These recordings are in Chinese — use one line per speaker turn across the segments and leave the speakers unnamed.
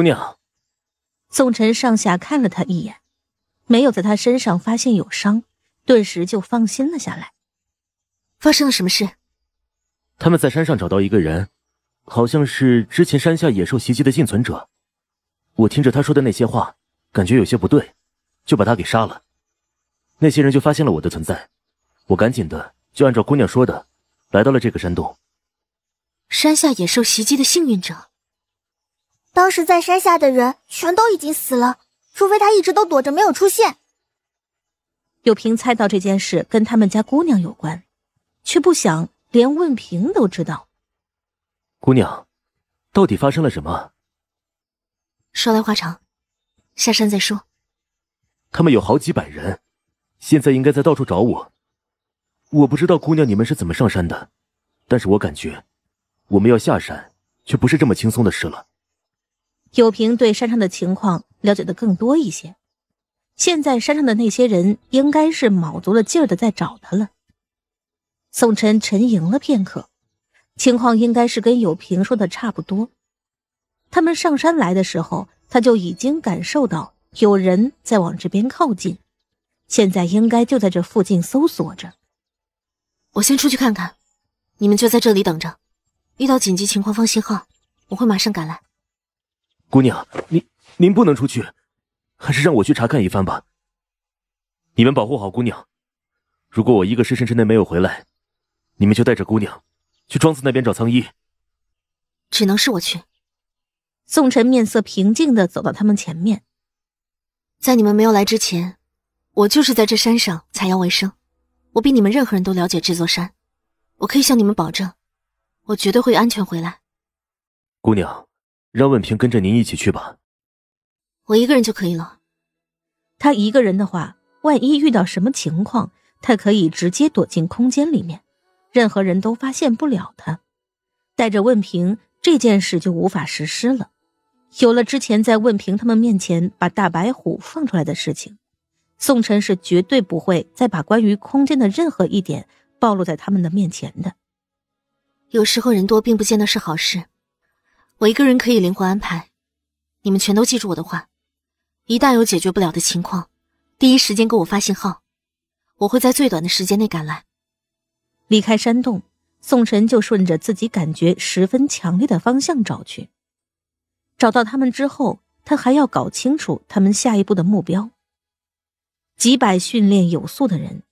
姑娘，
宋晨上下看了他一眼，没有在他身上发现有伤，顿时就放心了下来。发生了什么事？
他们在山上找到一个人，好像是之前山下野兽袭击的幸存者。我听着他说的那些话，感觉有些不对，就把他给杀了。那些人就发现了我的存在，我赶紧的就按照姑娘说的，来到了这个山洞。
山下野兽袭击的幸运者。当时在山下的人全都已经死了，除非他一直都躲着没有出现。有平猜到这件事跟他们家姑娘有关，却不想连问平都知道。
姑娘，到底发生了什么？
说来话长，
下山再说。他们有好几百人，现在应该在到处找我。我不知道姑娘你们是怎么上山的，但是我感觉我们要下山却不是这么轻松的事了。
有平对山上的情况了解的更多一些，现在山上的那些人应该是卯足了劲儿的在找他了。宋晨沉吟了片刻，情况应该是跟有平说的差不多。他们上山来的时候，他就已经感受到有人在往这边靠近，现在应该就在这附近搜索着。我先出去看看，你们就在这里等着，遇到紧急情况放信号，我会马上赶来。
姑娘，您您不能出去，还是让我去查看一番吧。你们保护好姑娘。如果我一个时辰之内没有回来，你们就带着姑娘去庄子那边找苍衣。只能是我去。
宋晨面色平静的走到他们前面。在你们没有来之前，我就是在这山上采药为生。我比你们任何人都了解这座山。我可以向你们保证，我绝对会安全回来。
姑娘。让问平跟着您一起去吧，
我一个人就可以了。他一个人的话，万一遇到什么情况，他可以直接躲进空间里面，任何人都发现不了他。带着问平这件事就无法实施了。有了之前在问平他们面前把大白虎放出来的事情，宋晨是绝对不会再把关于空间的任何一点暴露在他们的面前的。有时候人多并不见得是好事。我一个人可以灵活安排，你们全都记住我的话。一旦有解决不了的情况，第一时间给我发信号，我会在最短的时间内赶来。离开山洞，宋晨就顺着自己感觉十分强烈的方向找去。找到他们之后，他还要搞清楚他们下一步的目标。几百训练有素的人，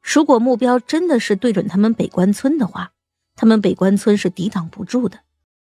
如果目标真的是对准他们北关村的话，他们北关村是抵挡不住的。